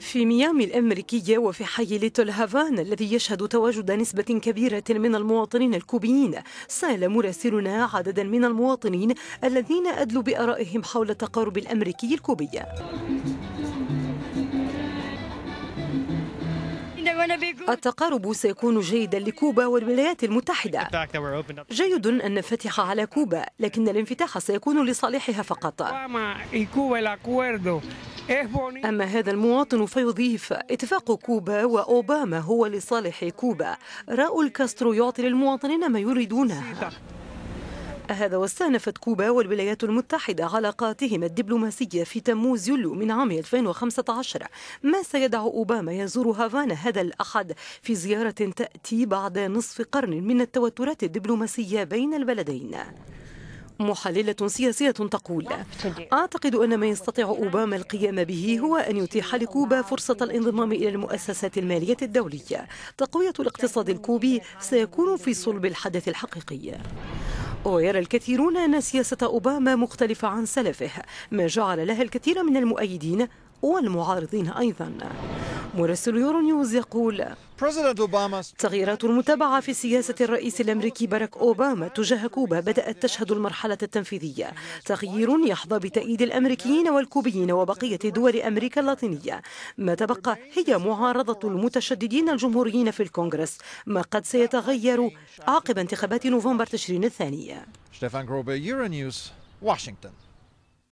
في ميامي الأمريكية وفي حي ليتل هافان الذي يشهد تواجد نسبة كبيرة من المواطنين الكوبيين سأل مراسلنا عددا من المواطنين الذين أدلوا بآرائهم حول التقارب الأمريكي الكوبي التقارب سيكون جيدا لكوبا والولايات المتحدة جيد أن نفتح على كوبا لكن الانفتاح سيكون لصالحها فقط إيه أما هذا المواطن فيضيف اتفاق كوبا وأوباما هو لصالح كوبا راؤول كاسترو يعطي للمواطنين ما يريدونه هذا واستأنفت كوبا والولايات المتحدة علاقاتهما الدبلوماسية في تموز يوليو من عام 2015 ما سيدع أوباما يزور هافانا هذا الأحد في زيارة تأتي بعد نصف قرن من التوترات الدبلوماسية بين البلدين محللة سياسية تقول أعتقد أن ما يستطيع أوباما القيام به هو أن يتيح لكوبا فرصة الانضمام إلى المؤسسات المالية الدولية تقوية الاقتصاد الكوبي سيكون في صلب الحدث الحقيقي ويرى الكثيرون أن سياسة أوباما مختلفة عن سلفه ما جعل لها الكثير من المؤيدين والمعارضين أيضا مراسل يورو نيوز يقول تغييرات المتابعة في سياسة الرئيس الأمريكي باراك أوباما تجاه كوبا بدأت تشهد المرحلة التنفيذية تغيير يحظى بتأييد الأمريكيين والكوبيين وبقية دول أمريكا اللاتينية ما تبقى هي معارضة المتشددين الجمهوريين في الكونغرس ما قد سيتغير عقب انتخابات نوفمبر تشرين الثاني واشنطن